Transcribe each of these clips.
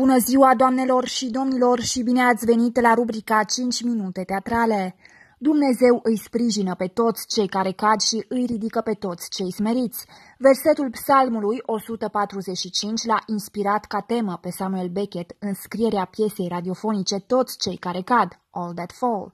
Bună ziua, doamnelor și domnilor, și bine ați venit la rubrica 5 minute teatrale. Dumnezeu îi sprijină pe toți cei care cad și îi ridică pe toți cei smeriți. Versetul psalmului 145 l-a inspirat ca temă pe Samuel Beckett în scrierea piesei radiofonice Toți cei care cad, All That Fall.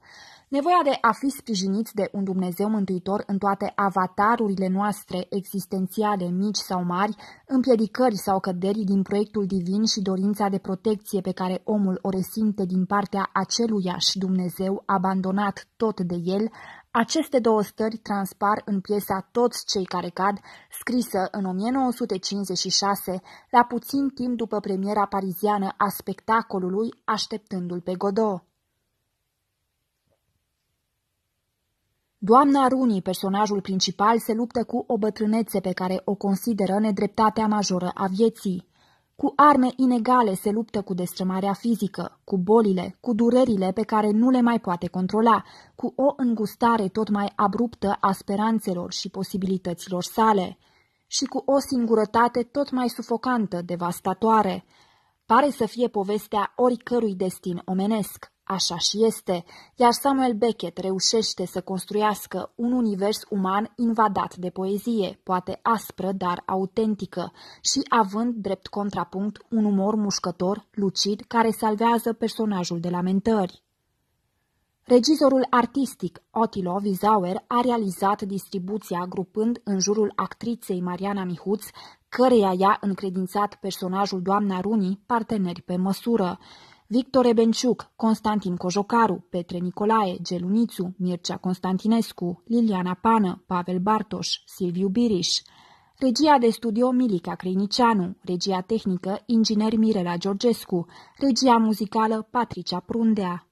Nevoia de a fi sprijiniți de un Dumnezeu mântuitor în toate avatarurile noastre, existențiale, mici sau mari, împiedicări sau căderi din proiectul divin și dorința de protecție pe care omul o resimte din partea aceluiași Dumnezeu abandonat tot de el, aceste două stări transpar în piesa Toți cei care cad, scrisă în 1956, la puțin timp după premiera pariziană a spectacolului Așteptându-l pe Godot. Doamna Runi, personajul principal, se luptă cu o bătrânețe pe care o consideră nedreptatea majoră a vieții. Cu arme inegale se luptă cu destrămarea fizică, cu bolile, cu durerile pe care nu le mai poate controla, cu o îngustare tot mai abruptă a speranțelor și posibilităților sale și cu o singurătate tot mai sufocantă, devastatoare. Pare să fie povestea oricărui destin omenesc. Așa și este, iar Samuel Beckett reușește să construiască un univers uman invadat de poezie, poate aspră, dar autentică, și având drept contrapunct un umor mușcător, lucid, care salvează personajul de lamentări. Regizorul artistic Otilo Vizauer a realizat distribuția grupând în jurul actriței Mariana Mihuț, căreia i-a încredințat personajul doamna Runi, parteneri pe măsură. Victor Ebenciuc, Constantin Cojocaru, Petre Nicolae, Gelunițu, Mircea Constantinescu, Liliana Pană, Pavel Bartoș, Silviu Biriș, Regia de studio Milica Crinicianu, regia tehnică inginer Mirela Georgescu, regia muzicală Patricia Prundea.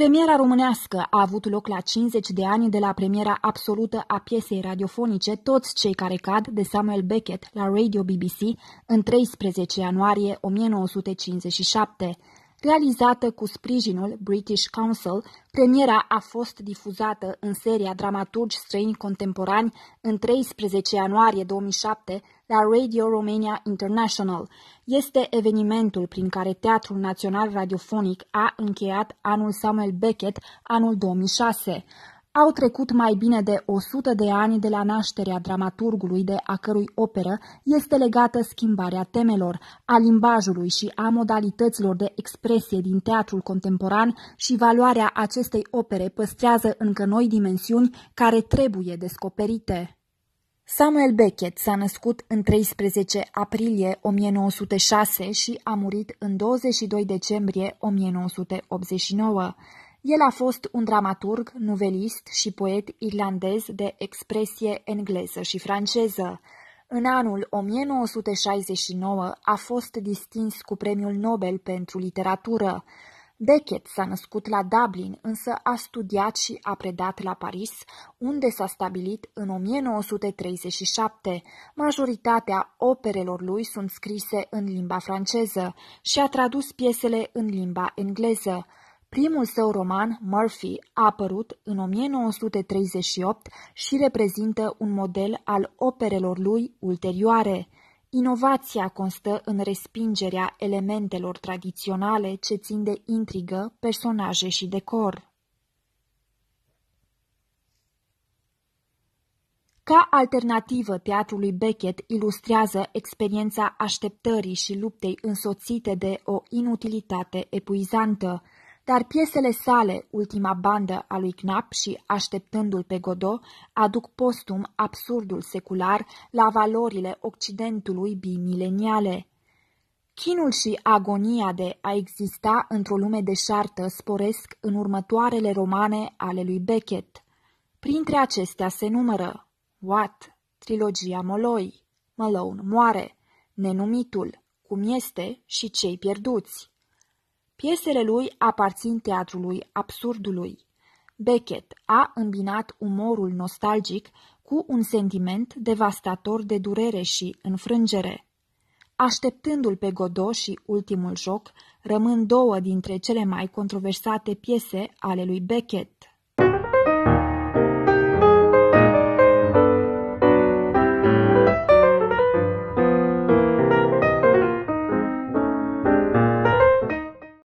Premiera românească a avut loc la 50 de ani de la premiera absolută a piesei radiofonice Toți cei care cad de Samuel Beckett la Radio BBC în 13 ianuarie 1957. Realizată cu sprijinul British Council, premiera a fost difuzată în seria Dramaturgi străini contemporani în 13 ianuarie 2007 la Radio Romania International. Este evenimentul prin care Teatrul Național Radiofonic a încheiat anul Samuel Beckett anul 2006. Au trecut mai bine de 100 de ani de la nașterea dramaturgului de a cărui operă este legată schimbarea temelor, a limbajului și a modalităților de expresie din teatrul contemporan și valoarea acestei opere păstrează încă noi dimensiuni care trebuie descoperite. Samuel Beckett s-a născut în 13 aprilie 1906 și a murit în 22 decembrie 1989. El a fost un dramaturg, novelist și poet irlandez de expresie engleză și franceză. În anul 1969 a fost distins cu premiul Nobel pentru literatură. Beckett s-a născut la Dublin, însă a studiat și a predat la Paris, unde s-a stabilit în 1937. Majoritatea operelor lui sunt scrise în limba franceză și a tradus piesele în limba engleză. Primul său roman, Murphy, a apărut în 1938 și reprezintă un model al operelor lui ulterioare. Inovația constă în respingerea elementelor tradiționale ce țin de intrigă, personaje și decor. Ca alternativă teatrului Beckett ilustrează experiența așteptării și luptei însoțite de o inutilitate epuizantă – dar piesele sale, ultima bandă a lui Knapp și Așteptându-l pe Godot, aduc postum absurdul secular la valorile Occidentului bimileniale. Chinul și agonia de a exista într-o lume deșartă sporesc în următoarele romane ale lui Beckett. Printre acestea se numără What, trilogia Moloi, Malone moare, Nenumitul, Cum este și Cei pierduți. Piesele lui aparțin teatrului absurdului. Beckett a îmbinat umorul nostalgic cu un sentiment devastator de durere și înfrângere. Așteptându-l pe Godot și Ultimul Joc, rămân două dintre cele mai controversate piese ale lui Beckett.